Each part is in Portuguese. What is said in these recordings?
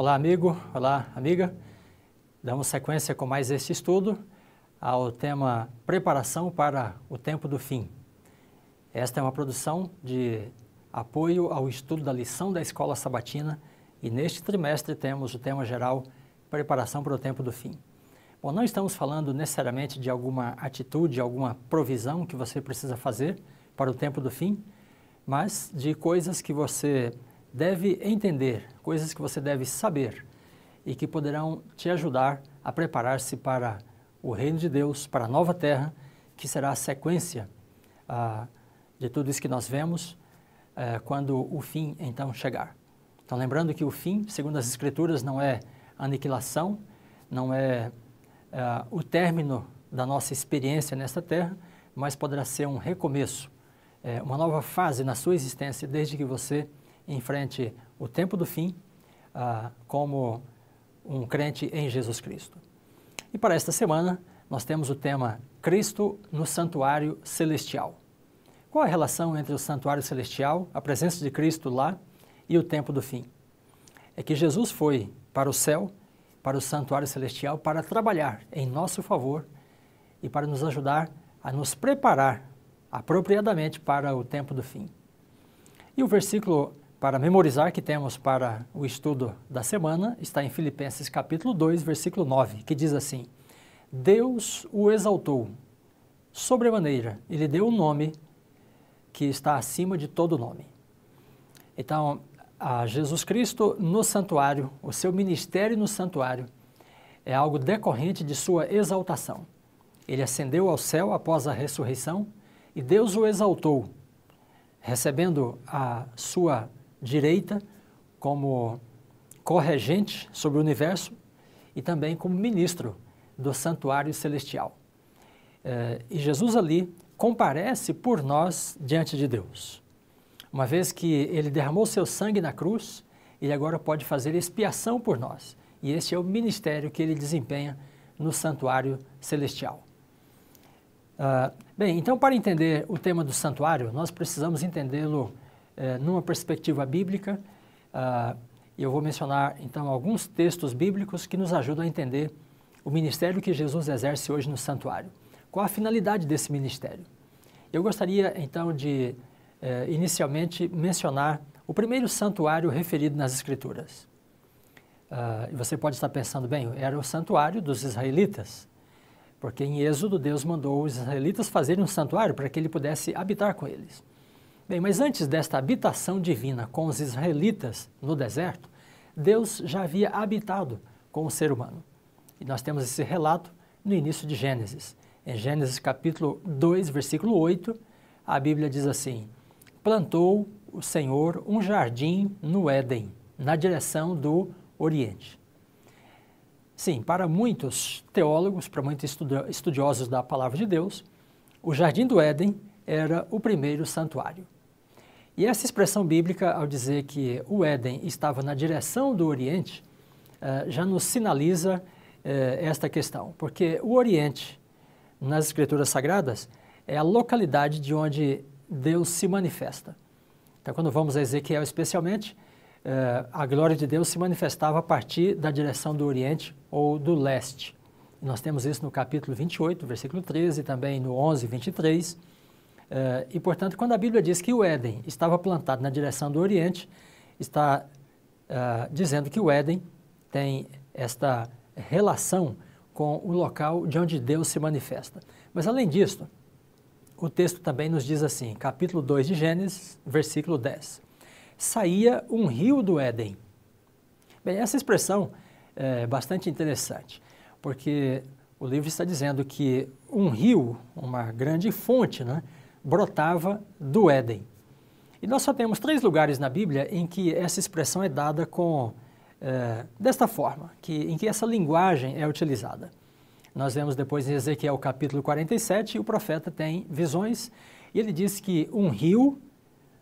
Olá, amigo. Olá, amiga. Damos sequência com mais este estudo ao tema Preparação para o Tempo do Fim. Esta é uma produção de apoio ao estudo da lição da escola sabatina e neste trimestre temos o tema geral Preparação para o Tempo do Fim. Bom, não estamos falando necessariamente de alguma atitude, alguma provisão que você precisa fazer para o tempo do fim, mas de coisas que você deve entender, coisas que você deve saber e que poderão te ajudar a preparar-se para o reino de Deus, para a nova terra, que será a sequência ah, de tudo isso que nós vemos eh, quando o fim então chegar. Então, lembrando que o fim, segundo as Escrituras, não é aniquilação, não é ah, o término da nossa experiência nesta terra, mas poderá ser um recomeço, eh, uma nova fase na sua existência, desde que você em frente o tempo do fim ah, como um crente em Jesus Cristo. E para esta semana, nós temos o tema Cristo no Santuário Celestial. Qual a relação entre o Santuário Celestial, a presença de Cristo lá e o tempo do fim? É que Jesus foi para o céu, para o Santuário Celestial, para trabalhar em nosso favor e para nos ajudar a nos preparar apropriadamente para o tempo do fim. E o versículo para memorizar que temos para o estudo da semana está em Filipenses capítulo 2, versículo 9, que diz assim: Deus o exaltou sobremaneira e lhe deu o um nome que está acima de todo nome. Então, Jesus Cristo no santuário, o seu ministério no santuário, é algo decorrente de sua exaltação. Ele ascendeu ao céu após a ressurreição e Deus o exaltou, recebendo a sua direita como corregente sobre o universo e também como ministro do santuário celestial. Eh, e Jesus ali comparece por nós diante de Deus. Uma vez que ele derramou seu sangue na cruz, ele agora pode fazer expiação por nós. E esse é o ministério que ele desempenha no santuário celestial. Uh, bem, então, para entender o tema do santuário, nós precisamos entendê-lo é, numa perspectiva bíblica. Ah, eu vou mencionar então alguns textos bíblicos que nos ajudam a entender o ministério que Jesus exerce hoje no santuário. Qual a finalidade desse ministério? Eu gostaria então de eh, inicialmente mencionar o primeiro santuário referido nas Escrituras. Uh, você pode estar pensando, bem, era o santuário dos israelitas, porque em Êxodo Deus mandou os israelitas fazerem um santuário para que ele pudesse habitar com eles. Bem, mas antes desta habitação divina com os israelitas no deserto, Deus já havia habitado com o ser humano. E nós temos esse relato no início de Gênesis. Em Gênesis capítulo 2, versículo 8, a Bíblia diz assim: Plantou o Senhor um jardim no Éden, na direção do Oriente. Sim, para muitos teólogos, para muitos estudiosos da palavra de Deus, o jardim do Éden era o primeiro santuário. E essa expressão bíblica, ao dizer que o Éden estava na direção do Oriente, eh, já nos sinaliza eh, esta questão, porque o Oriente, nas Escrituras Sagradas, é a localidade de onde Deus se manifesta. Então, quando vamos a Ezequiel especialmente, eh, a glória de Deus se manifestava a partir da direção do Oriente ou do Leste. Nós temos isso no capítulo 28, versículo 13, também no 11, 23. Eh, e, portanto, quando a Bíblia diz que o Éden estava plantado na direção do Oriente, está eh, dizendo que o Éden tem esta relação com o local de onde Deus se manifesta. Mas, além disso, o texto também nos diz assim, capítulo 2 de Gênesis, versículo 10. Saía um rio do Éden. Bem, essa expressão é bastante interessante, porque o livro está dizendo que um rio, uma grande fonte, né, brotava do Éden. E nós só temos três lugares na Bíblia em que essa expressão é dada com é, desta forma, que, em que essa linguagem é utilizada. Nós vemos depois em Ezequiel capítulo 47, o profeta tem visões e ele diz que um rio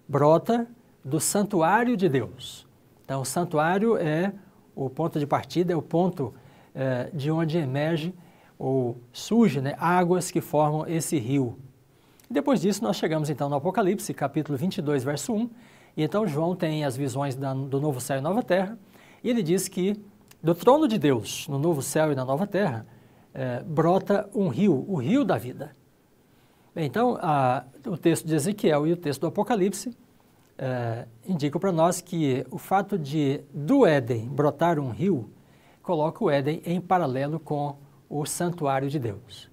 brota do santuário de Deus. Então, o santuário é o ponto de partida, é o ponto é, de onde emerge ou surge né, águas que formam esse rio e depois disso nós chegamos então no Apocalipse, capítulo 22, verso 1. E então João tem as visões da, do novo céu e nova terra. E ele diz que do trono de Deus, no novo céu e na nova terra, é, brota um rio, o rio da vida. Bem, então, a, o texto de Ezequiel e o texto do Apocalipse é, indicam para nós que o fato de do Éden brotar um rio coloca o Éden em paralelo com o santuário de Deus.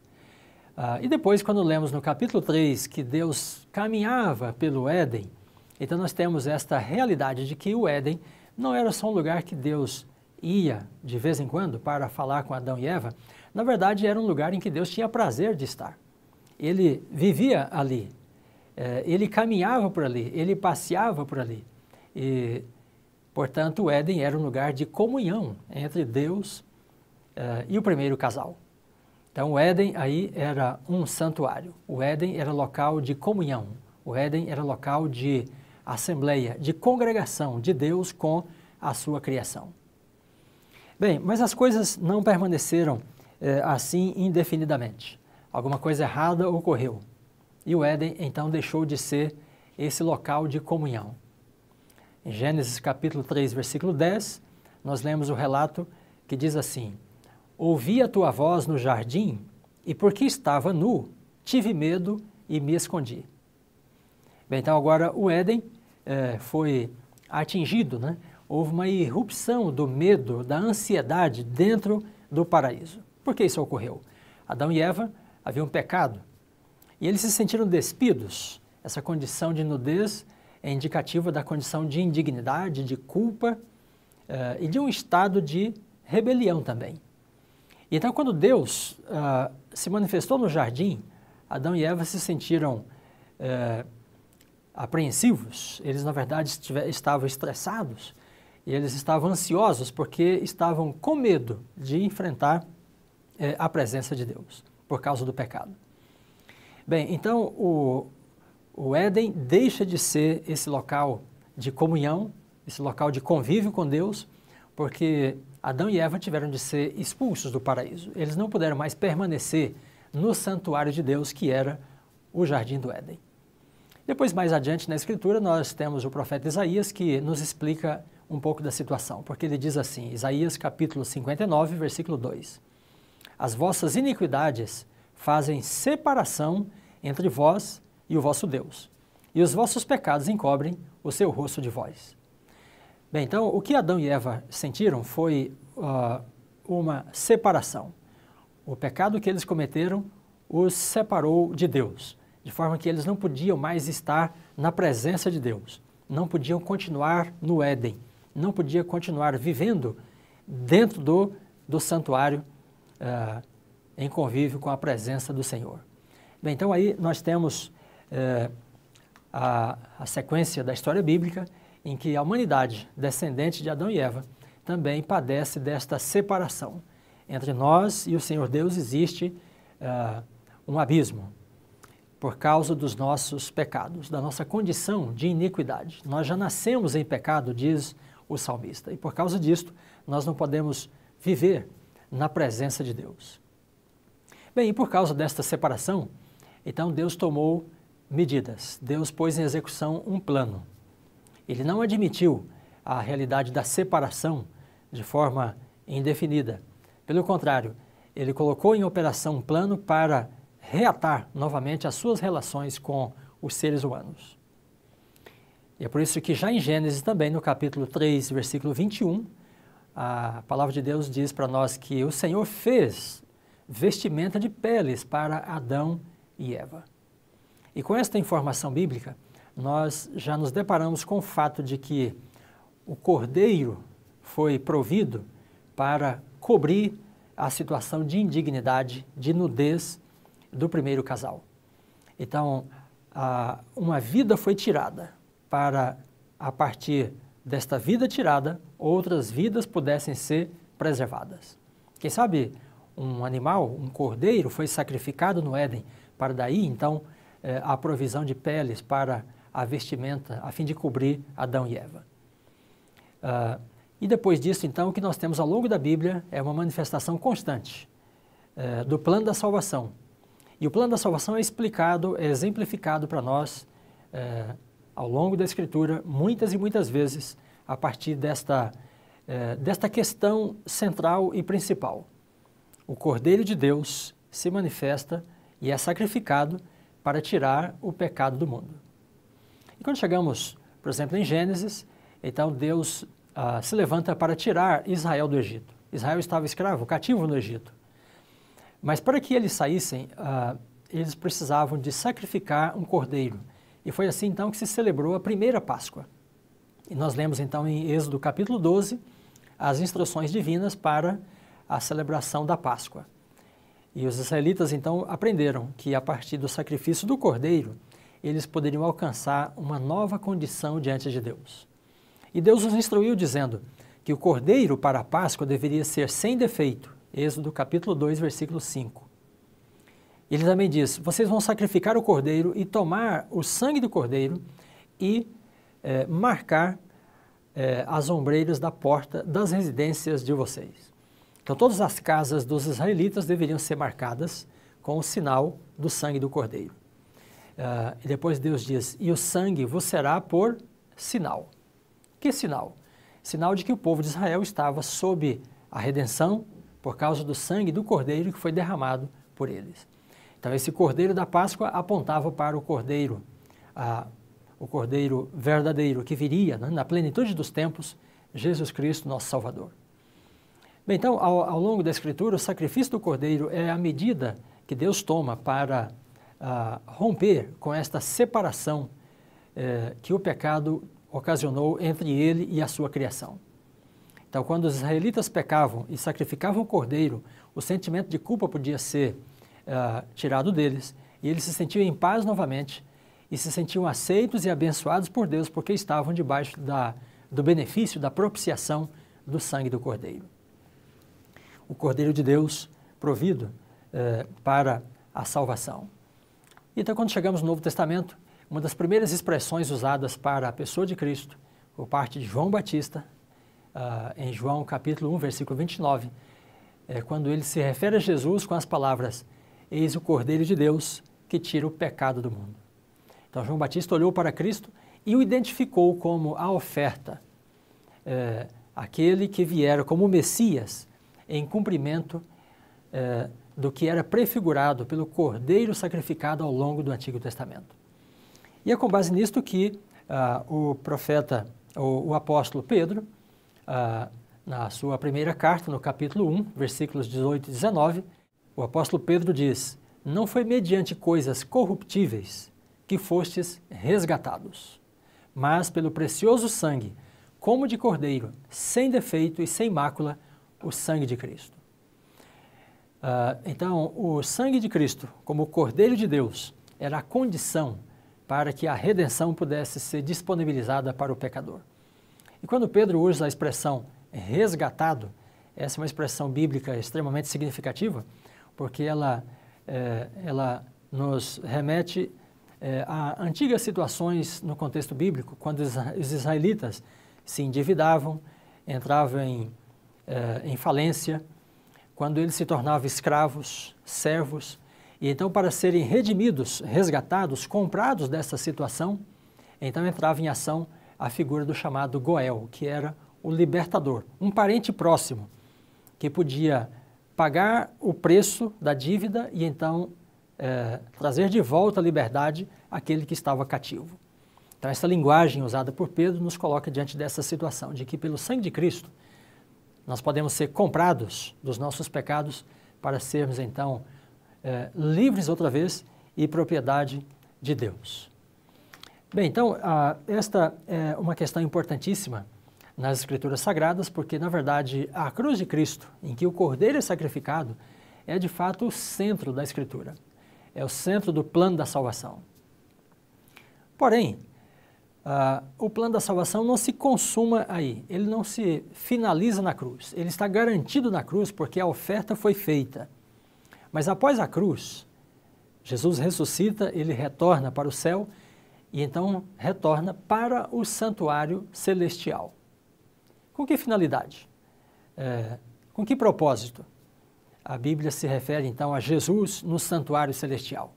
Ah, e depois, quando lemos no capítulo 3 que Deus caminhava pelo Éden, então nós temos esta realidade de que o Éden não era só um lugar que Deus ia de vez em quando para falar com Adão e Eva, na verdade era um lugar em que Deus tinha prazer de estar. Ele vivia ali, eh, ele caminhava por ali, ele passeava por ali. E, portanto, o Éden era um lugar de comunhão entre Deus eh, e o primeiro casal. Então, o Éden aí era um santuário. O Éden era local de comunhão. O Éden era local de assembleia, de congregação de Deus com a sua criação. Bem, mas as coisas não permaneceram eh, assim indefinidamente. Alguma coisa errada ocorreu. E o Éden então deixou de ser esse local de comunhão. Em Gênesis capítulo 3, versículo 10, nós lemos o relato que diz assim: Ouvi a tua voz no jardim, e porque estava nu, tive medo e me escondi. Bem, então agora o Éden é, foi atingido, né? houve uma irrupção do medo, da ansiedade dentro do paraíso. Por que isso ocorreu? Adão e Eva haviam pecado e eles se sentiram despidos. Essa condição de nudez é indicativa da condição de indignidade, de culpa eh, e de um estado de rebelião também. E então, quando Deus ah, se manifestou no jardim, Adão e Eva se sentiram eh, apreensivos, eles, na verdade, estavam estressados e eles estavam ansiosos porque estavam com medo de enfrentar eh, a presença de Deus por causa do pecado. Bem, então o, o Éden deixa de ser esse local de comunhão, esse local de convívio com Deus, porque Adão e Eva tiveram de ser expulsos do paraíso. Eles não puderam mais permanecer no santuário de Deus, que era o jardim do Éden. Depois, mais adiante na Escritura, nós temos o profeta Isaías que nos explica um pouco da situação, porque ele diz assim: Isaías capítulo 59, versículo 2: As vossas iniquidades fazem separação entre vós e o vosso Deus, e os vossos pecados encobrem o seu rosto de vós. Bem, então o que Adão e Eva sentiram foi uh, uma separação. O pecado que eles cometeram os separou de Deus, de forma que eles não podiam mais estar na presença de Deus, não podiam continuar no Éden, não podiam continuar vivendo dentro do, do santuário uh, em convívio com a presença do Senhor. Bem, então aí nós temos uh, a, a sequência da história bíblica em que a humanidade descendente de Adão e Eva também padece desta separação. Entre nós e o Senhor Deus existe uh, um abismo por causa dos nossos pecados, da nossa condição de iniquidade. Nós já nascemos em pecado, diz o salmista, e por causa disto nós não podemos viver na presença de Deus. Bem, e por causa desta separação, então Deus tomou medidas, Deus pôs em execução um plano. Ele não admitiu a realidade da separação de forma indefinida. Pelo contrário, ele colocou em operação um plano para reatar novamente as suas relações com os seres humanos. E é por isso que já em Gênesis também, no capítulo 3, versículo 21, a palavra de Deus diz para nós que o Senhor fez vestimenta de peles para Adão e Eva. E com esta informação bíblica, nós já nos deparamos com o fato de que o cordeiro foi provido para cobrir a situação de indignidade, de nudez do primeiro casal. Então, a, uma vida foi tirada para, a partir desta vida tirada, outras vidas pudessem ser preservadas. Quem sabe um animal, um cordeiro, foi sacrificado no Éden para daí, então, eh, a provisão de peles para a vestimenta a fim de cobrir Adão e Eva. Uh, e depois disso, então, o que nós temos ao longo da Bíblia é uma manifestação constante uh, do plano da salvação. E o plano da salvação é explicado, é exemplificado para nós uh, ao longo da Escritura, muitas e muitas vezes, a partir desta, eh, desta questão central e principal. O Cordeiro de Deus se manifesta e é sacrificado para tirar o pecado do mundo. Quando chegamos, por exemplo, em Gênesis, então Deus ah, se levanta para tirar Israel do Egito. Israel estava escravo, cativo no Egito. Mas para que eles saíssem, ah, eles precisavam de sacrificar um cordeiro. E foi assim então que se celebrou a primeira Páscoa. E nós lemos então em Êxodo capítulo 12 as instruções divinas para a celebração da Páscoa. E os israelitas então aprenderam que a partir do sacrifício do cordeiro, eles poderiam alcançar uma nova condição diante de Deus. E Deus os instruiu dizendo que o cordeiro para a Páscoa deveria ser sem defeito. Êxodo capítulo 2, versículo 5. Ele também diz: Vocês vão sacrificar o cordeiro e tomar o sangue do cordeiro e é, marcar é, as ombreiras da porta das residências de vocês. Então, todas as casas dos israelitas deveriam ser marcadas com o sinal do sangue do cordeiro. Uh, e depois Deus diz: E o sangue vos será por sinal. Que sinal? Sinal de que o povo de Israel estava sob a redenção por causa do sangue do cordeiro que foi derramado por eles. Então, esse cordeiro da Páscoa apontava para o cordeiro, uh, o cordeiro verdadeiro que viria né, na plenitude dos tempos, Jesus Cristo, nosso Salvador. Bem, então, ao, ao longo da Escritura, o sacrifício do cordeiro é a medida que Deus toma para a romper com esta separação eh, que o pecado ocasionou entre ele e a sua criação. Então, quando os israelitas pecavam e sacrificavam o cordeiro, o sentimento de culpa podia ser eh, tirado deles e eles se sentiam em paz novamente e se sentiam aceitos e abençoados por Deus porque estavam debaixo da, do benefício da propiciação do sangue do cordeiro. O cordeiro de Deus provido eh, para a salvação. Então, quando chegamos no Novo Testamento, uma das primeiras expressões usadas para a pessoa de Cristo, por parte de João Batista, uh, em João capítulo 1, versículo 29, é quando ele se refere a Jesus com as palavras: Eis o Cordeiro de Deus que tira o pecado do mundo. Então, João Batista olhou para Cristo e o identificou como a oferta, é, aquele que viera como Messias em cumprimento. É, do que era prefigurado pelo cordeiro sacrificado ao longo do Antigo Testamento. E é com base nisto que uh, o profeta, o, o apóstolo Pedro, uh, na sua primeira carta, no capítulo 1, versículos 18 e 19, o apóstolo Pedro diz: Não foi mediante coisas corruptíveis que fostes resgatados, mas pelo precioso sangue, como de cordeiro, sem defeito e sem mácula, o sangue de Cristo. Uh, então, o sangue de Cristo, como o Cordeiro de Deus, era a condição para que a redenção pudesse ser disponibilizada para o pecador. E quando Pedro usa a expressão resgatado, essa é uma expressão bíblica extremamente significativa, porque ela, é, ela nos remete é, a antigas situações no contexto bíblico, quando os israelitas se endividavam, entravam em, é, em falência, quando eles se tornavam escravos, servos, e então para serem redimidos, resgatados, comprados dessa situação, então entrava em ação a figura do chamado Goel, que era o libertador, um parente próximo que podia pagar o preço da dívida e então é, trazer de volta à liberdade aquele que estava cativo. Então, essa linguagem usada por Pedro nos coloca diante dessa situação de que, pelo sangue de Cristo, nós podemos ser comprados dos nossos pecados para sermos então é, livres outra vez e propriedade de Deus. Bem, então, esta é uma questão importantíssima nas Escrituras Sagradas, porque, na verdade, a cruz de Cristo, em que o Cordeiro é sacrificado, é de fato o centro da Escritura, é o centro do plano da salvação. Porém, ah, o plano da salvação não se consuma aí, ele não se finaliza na cruz. Ele está garantido na cruz porque a oferta foi feita. Mas após a cruz, Jesus ressuscita, ele retorna para o céu e então retorna para o santuário celestial. Com que finalidade? É, com que propósito? A Bíblia se refere então a Jesus no santuário celestial.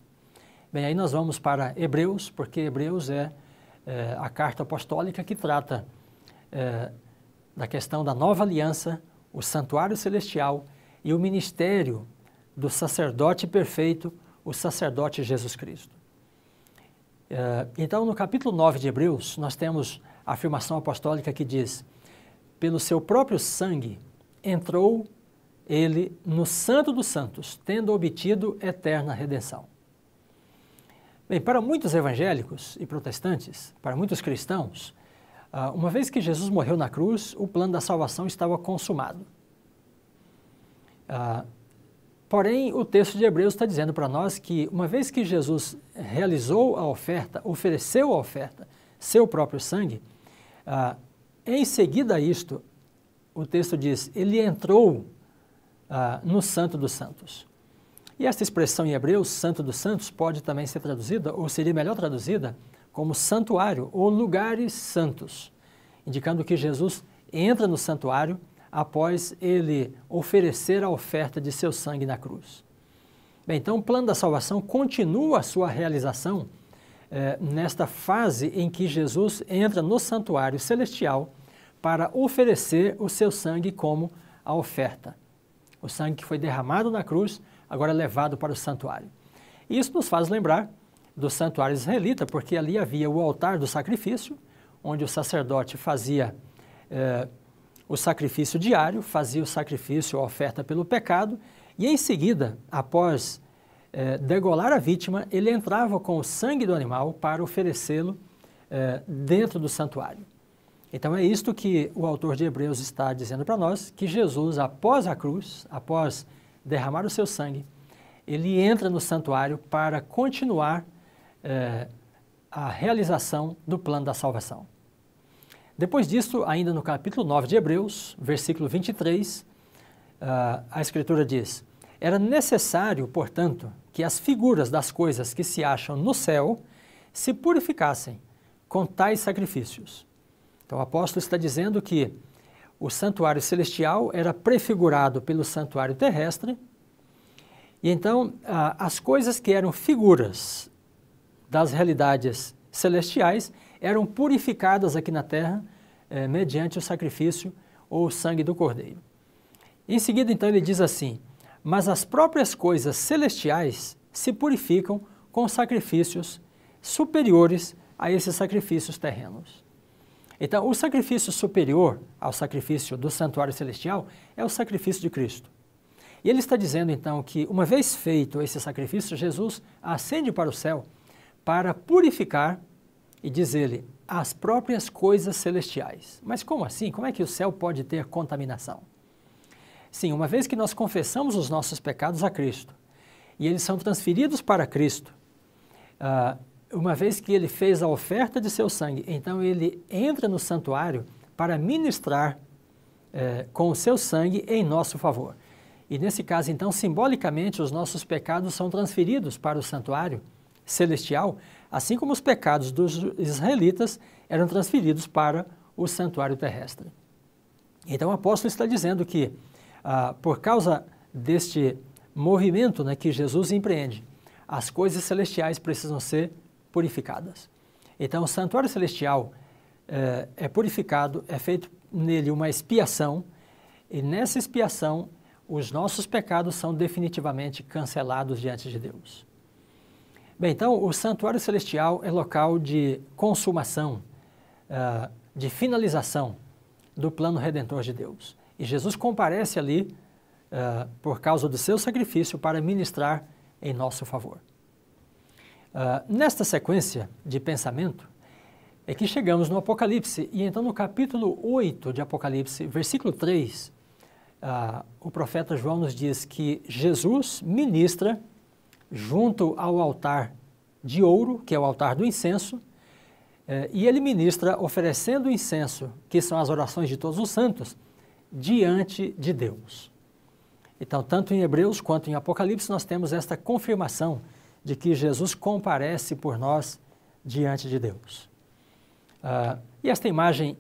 Bem, aí nós vamos para Hebreus, porque Hebreus é é, a carta apostólica que trata é, da questão da nova aliança, o santuário celestial e o ministério do sacerdote perfeito, o sacerdote Jesus Cristo. É, então, no capítulo 9 de Hebreus, nós temos a afirmação apostólica que diz: pelo seu próprio sangue entrou ele no Santo dos Santos, tendo obtido eterna redenção. Bem, para muitos evangélicos e protestantes, para muitos cristãos, ah, uma vez que Jesus morreu na cruz, o plano da salvação estava consumado. Ah, porém, o texto de Hebreus está dizendo para nós que, uma vez que Jesus realizou a oferta, ofereceu a oferta, seu próprio sangue, ah, em seguida a isto, o texto diz, ele entrou no Santo dos Santos. E esta expressão em hebreu, santo dos santos, pode também ser traduzida, ou seria melhor traduzida, como santuário ou lugares santos, indicando que Jesus entra no santuário após ele oferecer a oferta de seu sangue na cruz. Bem, então o plano da salvação continua a sua realização eh, nesta fase em que Jesus entra no santuário celestial para oferecer o seu sangue como a oferta. O sangue que foi derramado na cruz agora levado para o santuário. Isso nos faz lembrar do santuário israelita, porque ali havia o altar do sacrifício, onde o sacerdote fazia eh, o sacrifício diário, fazia o sacrifício, a oferta pelo pecado, e em seguida, após eh, degolar a vítima, ele entrava com o sangue do animal para oferecê-lo eh, dentro do santuário. Então é isto que o autor de Hebreus está dizendo para nós, que Jesus, após a cruz, após derramar o seu sangue, ele entra no santuário para continuar eh, a realização do plano da salvação. Depois disso, ainda no capítulo 9 de Hebreus, versículo 23, uh, ah, a Escritura diz: Era necessário, portanto, que as figuras das coisas que se acham no céu se purificassem com tais sacrifícios. Então, o apóstolo está dizendo que o santuário celestial era prefigurado pelo santuário terrestre, e então as coisas que eram figuras das realidades celestiais eram purificadas aqui na terra eh, mediante o sacrifício ou o sangue do cordeiro. Em seguida, então, ele diz assim: Mas as próprias coisas celestiais se purificam com sacrifícios superiores a esses sacrifícios terrenos. Então, o sacrifício superior ao sacrifício do santuário celestial é o sacrifício de Cristo. E ele está dizendo então que, uma vez feito esse sacrifício, Jesus ascende para o céu para purificar, e diz ele, as próprias coisas celestiais. Mas como assim? Como é que o céu pode ter contaminação? Sim, uma vez que nós confessamos os nossos pecados a Cristo e eles são transferidos para Cristo, ah, uma vez que ele fez a oferta de seu sangue, então ele entra no santuário para ministrar eh, com o seu sangue em nosso favor. E nesse caso, então, simbolicamente, os nossos pecados são transferidos para o santuário celestial, assim como os pecados dos israelitas eram transferidos para o santuário terrestre. Então, o apóstolo está dizendo que, ah, por causa deste movimento né, que Jesus empreende, as coisas celestiais precisam ser purificadas. Então, o santuário celestial é, é purificado, é feito nele uma expiação, e nessa expiação, os nossos pecados são definitivamente cancelados diante de Deus. Bem, então, o santuário celestial é local de consumação, ah, de finalização do plano redentor de Deus. E Jesus comparece ali uh, por causa do seu sacrifício para ministrar em nosso favor. Ah, nesta sequência de pensamento é que chegamos no Apocalipse, e então no capítulo 8 de Apocalipse, versículo 3, uh, ah, o profeta João nos diz que Jesus ministra junto ao altar de ouro, que é o altar do incenso, eh, e ele ministra oferecendo incenso, que são as orações de todos os santos, diante de Deus. Então, tanto em Hebreus quanto em Apocalipse, nós temos esta confirmação de que Jesus comparece por nós diante de Deus. Uh, e esta imagem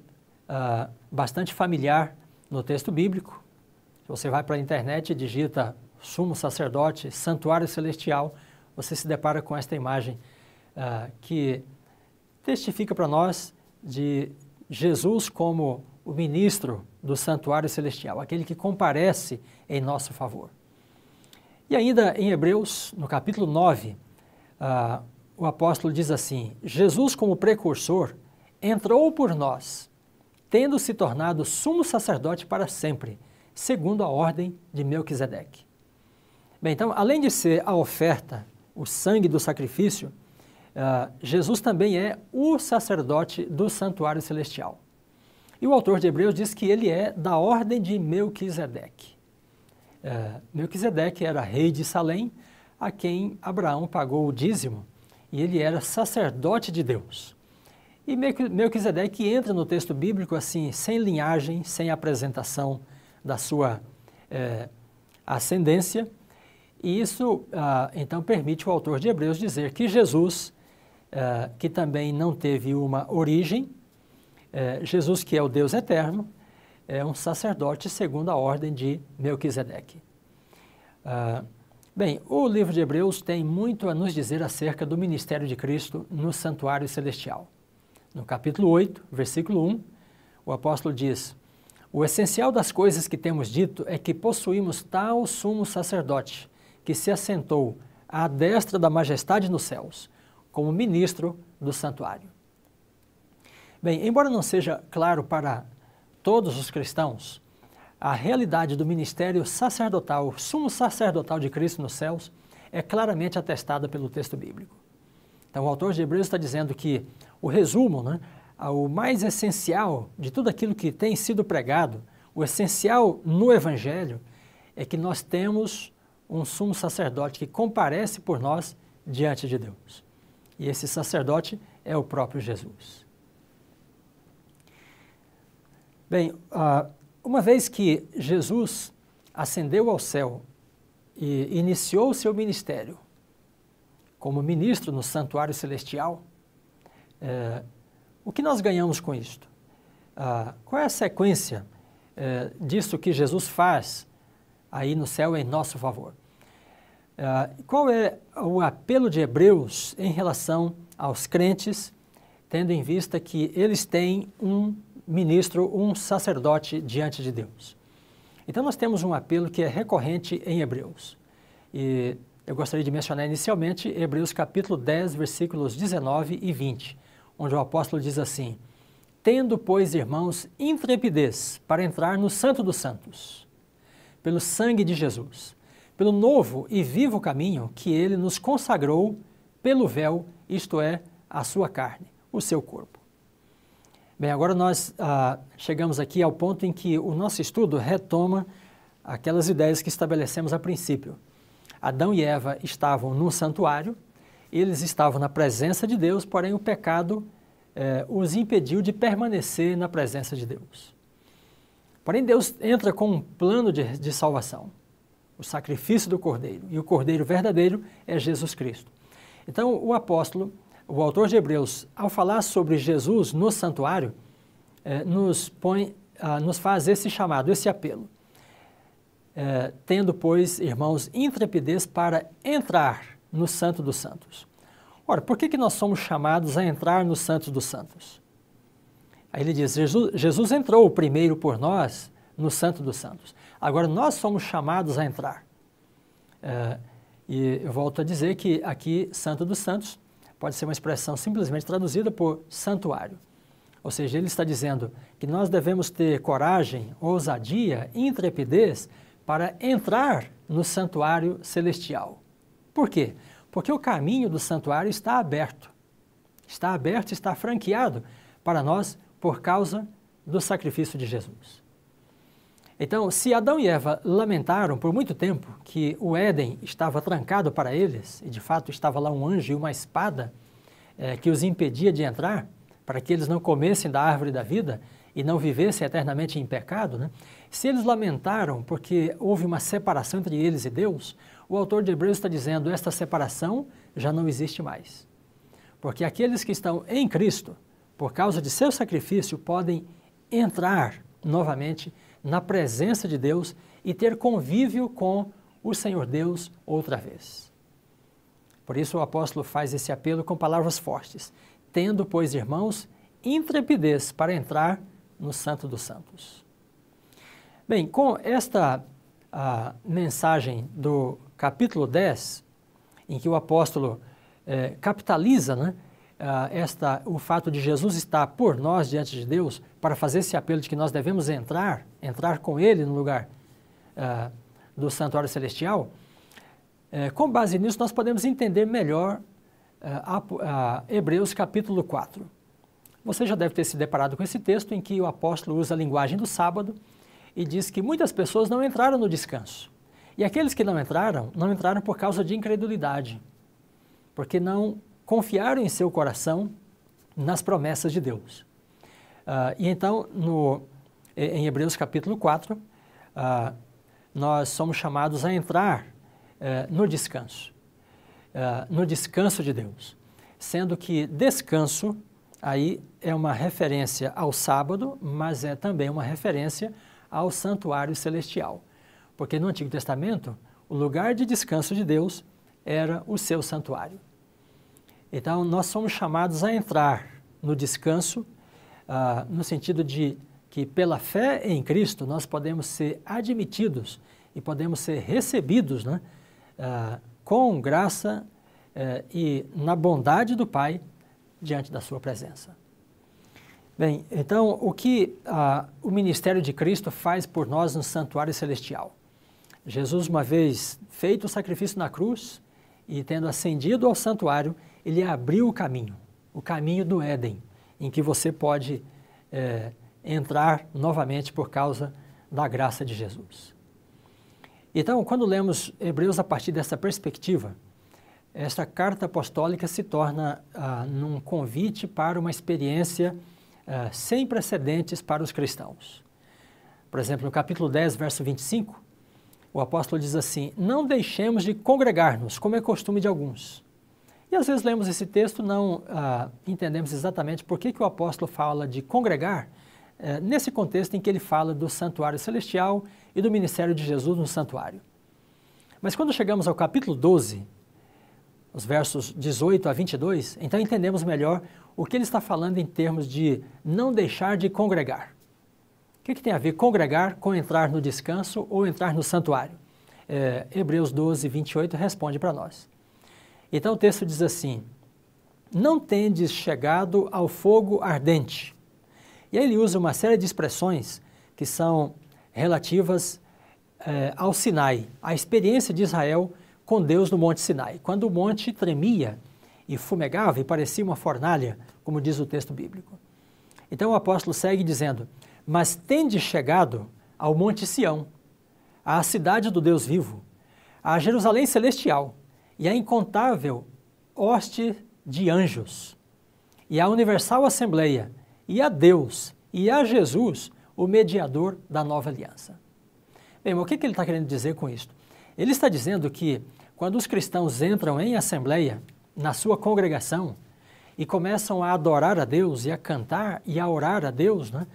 uh, bastante familiar no texto bíblico, Se você vai para a internet e digita sumo sacerdote, santuário celestial, você se depara com esta imagem uh, que testifica para nós de Jesus como o ministro do santuário celestial, aquele que comparece em nosso favor. E ainda em Hebreus, no capítulo 9, uh, ah, o apóstolo diz assim: Jesus, como precursor, entrou por nós, tendo se tornado sumo sacerdote para sempre, segundo a ordem de Melquisedeque. Bem, então, além de ser a oferta, o sangue do sacrifício, uh, Jesus também é o sacerdote do santuário celestial. E o autor de Hebreus diz que ele é da ordem de Melquisedeque é, Melquisedeque era rei de Salém, a quem Abraão pagou o dízimo, e ele era sacerdote de Deus. E Melquisedeque entra no texto bíblico assim, sem linhagem, sem apresentação da sua é, ascendência, e isso ah, então permite o autor de Hebreus dizer que Jesus, ah, que também não teve uma origem, é, Jesus que é o Deus eterno, é um sacerdote segundo a ordem de Melquisedeque. Ah, bem, o livro de Hebreus tem muito a nos dizer acerca do ministério de Cristo no santuário celestial. No capítulo 8, versículo 1, o apóstolo diz: O essencial das coisas que temos dito é que possuímos tal sumo sacerdote que se assentou à destra da majestade nos céus, como ministro do santuário. Bem, embora não seja claro para todos os cristãos, a realidade do ministério sacerdotal, sumo sacerdotal de Cristo nos céus, é claramente atestada pelo texto bíblico. Então, o autor de Hebreus está dizendo que o resumo, né, o mais essencial de tudo aquilo que tem sido pregado, o essencial no Evangelho, é que nós temos um sumo sacerdote que comparece por nós diante de Deus. E esse sacerdote é o próprio Jesus. Bem, ah, uma vez que Jesus ascendeu ao céu e iniciou seu ministério como ministro no santuário celestial, é, o que nós ganhamos com isto? Ah, qual é a sequência é, eh, disso que Jesus faz aí no céu em nosso favor? Ah, qual é o apelo de Hebreus em relação aos crentes, tendo em vista que eles têm um ministro, um sacerdote diante de Deus. Então nós temos um apelo que é recorrente em Hebreus. E eu gostaria de mencionar inicialmente Hebreus capítulo 10, versículos 19 e 20, onde o apóstolo diz assim: Tendo, pois, irmãos, intrepidez para entrar no Santo dos Santos, pelo sangue de Jesus, pelo novo e vivo caminho que ele nos consagrou pelo véu, isto é, a sua carne, o seu corpo. Bem, agora nós ah, chegamos aqui ao ponto em que o nosso estudo retoma aquelas ideias que estabelecemos a princípio. Adão e Eva estavam num santuário, eles estavam na presença de Deus, porém o pecado eh, os impediu de permanecer na presença de Deus. Porém, Deus entra com um plano de, de salvação, o sacrifício do cordeiro, e o cordeiro verdadeiro é Jesus Cristo. Então, o apóstolo o autor de Hebreus, ao falar sobre Jesus no santuário, é, nos, põe, ah, nos faz esse chamado, esse apelo. É, tendo, pois, irmãos, intrepidez para entrar no Santo dos Santos. Ora, por que, que nós somos chamados a entrar no Santo dos Santos? Aí ele diz: Jesus, Jesus entrou primeiro por nós no Santo dos Santos. Agora nós somos chamados a entrar. É, e eu volto a dizer que aqui, Santo dos Santos, pode ser uma expressão simplesmente traduzida por santuário. Ou seja, ele está dizendo que nós devemos ter coragem, ousadia, intrepidez para entrar no santuário celestial. Por quê? Porque o caminho do santuário está aberto. Está aberto, está franqueado para nós por causa do sacrifício de Jesus. Então, se Adão e Eva lamentaram por muito tempo que o Éden estava trancado para eles, e de fato estava lá um anjo e uma espada é, que os impedia de entrar, para que eles não comessem da árvore da vida e não vivessem eternamente em pecado, né? se eles lamentaram porque houve uma separação entre eles e Deus, o autor de Hebreus está dizendo: esta separação já não existe mais. Porque aqueles que estão em Cristo, por causa de seu sacrifício, podem entrar novamente na presença de Deus e ter convívio com o Senhor Deus outra vez. Por isso o apóstolo faz esse apelo com palavras fortes: tendo, pois, irmãos, intrepidez para entrar no Santo dos Santos. Bem, com esta a, mensagem do capítulo 10, em que o apóstolo eh, capitaliza né, ah, esta, o fato de Jesus estar por nós diante de Deus para fazer esse apelo de que nós devemos entrar, entrar com Ele no lugar uh, do santuário celestial, uh, com base nisso nós podemos entender melhor uh, a, Hebreus capítulo 4. Você já deve ter se deparado com esse texto em que o apóstolo usa a linguagem do sábado e diz que muitas pessoas não entraram no descanso. E aqueles que não entraram, não entraram por causa de incredulidade, porque não confiaram em seu coração nas promessas de Deus. Uh, e então, no, em Hebreus capítulo 4, uh, ah, nós somos chamados a entrar uh, no descanso, eh, no descanso de Deus, sendo que descanso aí é uma referência ao sábado, mas é também uma referência ao santuário celestial, porque no Antigo Testamento o lugar de descanso de Deus era o seu santuário. Então, nós somos chamados a entrar no descanso, ah, no sentido de que, pela fé em Cristo, nós podemos ser admitidos e podemos ser recebidos né, ah, com graça eh, e na bondade do Pai diante da Sua presença. Bem, então, o que ah, o ministério de Cristo faz por nós no santuário celestial? Jesus, uma vez feito o sacrifício na cruz e tendo ascendido ao santuário, ele abriu o caminho, o caminho do Éden, em que você pode é, entrar novamente por causa da graça de Jesus. Então, quando lemos Hebreus a partir dessa perspectiva, esta carta apostólica se torna ah, num convite para uma experiência ah, sem precedentes para os cristãos. Por exemplo, no capítulo 10, verso 25, o apóstolo diz assim: Não deixemos de congregar-nos, como é costume de alguns, e às vezes lemos esse texto, não ah, entendemos exatamente por que, que o apóstolo fala de congregar, eh, nesse contexto em que ele fala do santuário celestial e do ministério de Jesus no santuário. Mas quando chegamos ao capítulo 12, os versos 18 a 22, então entendemos melhor o que ele está falando em termos de não deixar de congregar. O que, que tem a ver congregar com entrar no descanso ou entrar no santuário? É, Hebreus 12, 28 responde para nós. Então o texto diz assim: Não tendes chegado ao fogo ardente. E aí ele usa uma série de expressões que são relativas eh, ao Sinai, à experiência de Israel com Deus no Monte Sinai. Quando o monte tremia e fumegava e parecia uma fornalha, como diz o texto bíblico. Então o apóstolo segue dizendo: Mas tende chegado ao Monte Sião, à cidade do Deus vivo, à Jerusalém celestial, e a incontável hoste de anjos, e a universal assembleia, e a Deus, e a Jesus, o mediador da nova aliança. Bem, mas o que, ele está querendo dizer com isso? Ele está dizendo que quando os cristãos entram em assembleia, na sua congregação, e começam a adorar a Deus e a cantar e a orar a Deus, né?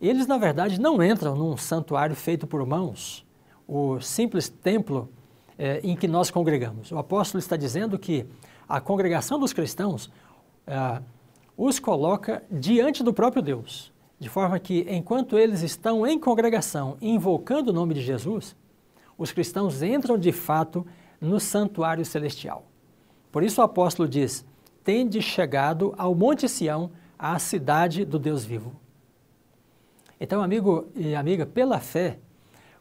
eles na verdade não entram num santuário feito por mãos, o simples templo é, em que nós congregamos. O apóstolo está dizendo que a congregação dos cristãos é, os coloca diante do próprio Deus, de forma que, enquanto eles estão em congregação invocando o nome de Jesus, os cristãos entram de fato no santuário celestial. Por isso o apóstolo diz: Tende chegado ao Monte Sião, à cidade do Deus vivo. Então, amigo e amiga, pela fé,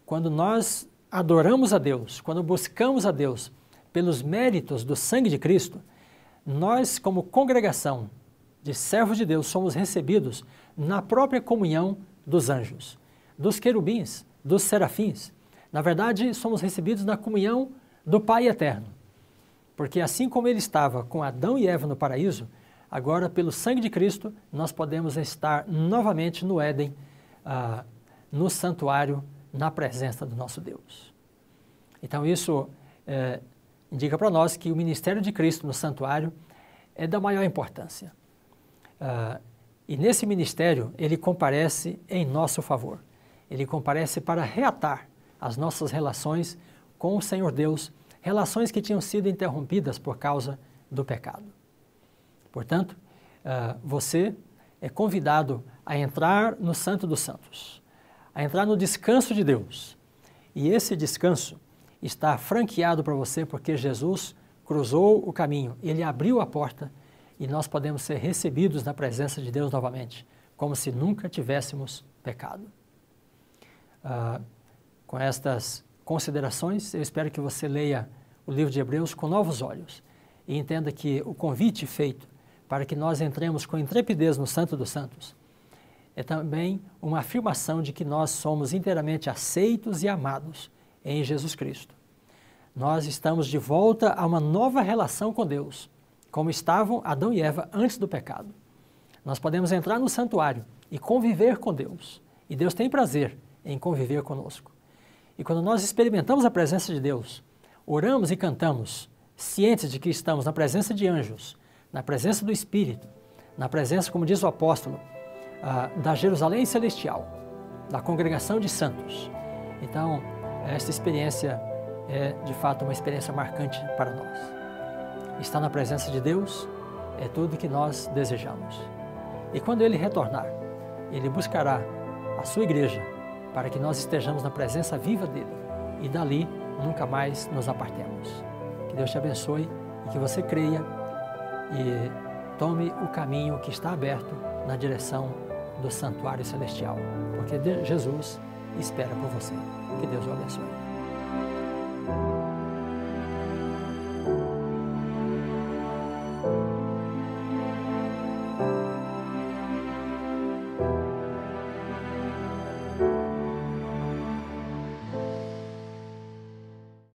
quando nós adoramos a Deus, quando buscamos a Deus pelos méritos do sangue de Cristo, nós, como congregação de servos de Deus, somos recebidos na própria comunhão dos anjos, dos querubins, dos serafins. Na verdade, somos recebidos na comunhão do Pai eterno. Porque assim como ele estava com Adão e Eva no paraíso, agora, pelo sangue de Cristo, nós podemos estar novamente no Éden, ah, no santuário na presença do nosso Deus. Então, isso é, indica para nós que o ministério de Cristo no santuário é da maior importância. Uh, e nesse ministério, ele comparece em nosso favor. Ele comparece para reatar as nossas relações com o Senhor Deus, relações que tinham sido interrompidas por causa do pecado. Portanto, uh, você é convidado a entrar no Santo dos Santos a entrar no descanso de Deus. E esse descanso está franqueado para você porque Jesus cruzou o caminho, ele abriu a porta e nós podemos ser recebidos na presença de Deus novamente, como se nunca tivéssemos pecado. Ah, com estas considerações, eu espero que você leia o livro de Hebreus com novos olhos e entenda que o convite feito para que nós entremos com intrepidez no Santo dos Santos é também uma afirmação de que nós somos inteiramente aceitos e amados em Jesus Cristo. Nós estamos de volta a uma nova relação com Deus, como estavam Adão e Eva antes do pecado. Nós podemos entrar no santuário e conviver com Deus, e Deus tem prazer em conviver conosco. E quando nós experimentamos a presença de Deus, oramos e cantamos, cientes de que estamos na presença de anjos, na presença do Espírito, na presença, como diz o apóstolo, da Jerusalém Celestial, da Congregação de Santos. Então, esta experiência é de fato uma experiência marcante para nós. Estar na presença de Deus é tudo que nós desejamos. E quando Ele retornar, Ele buscará a sua igreja para que nós estejamos na presença viva dele e dali nunca mais nos apartemos. Que Deus te abençoe e que você creia e tome o caminho que está aberto na direção do Santuário Celestial, porque Jesus espera por você. Que Deus o abençoe.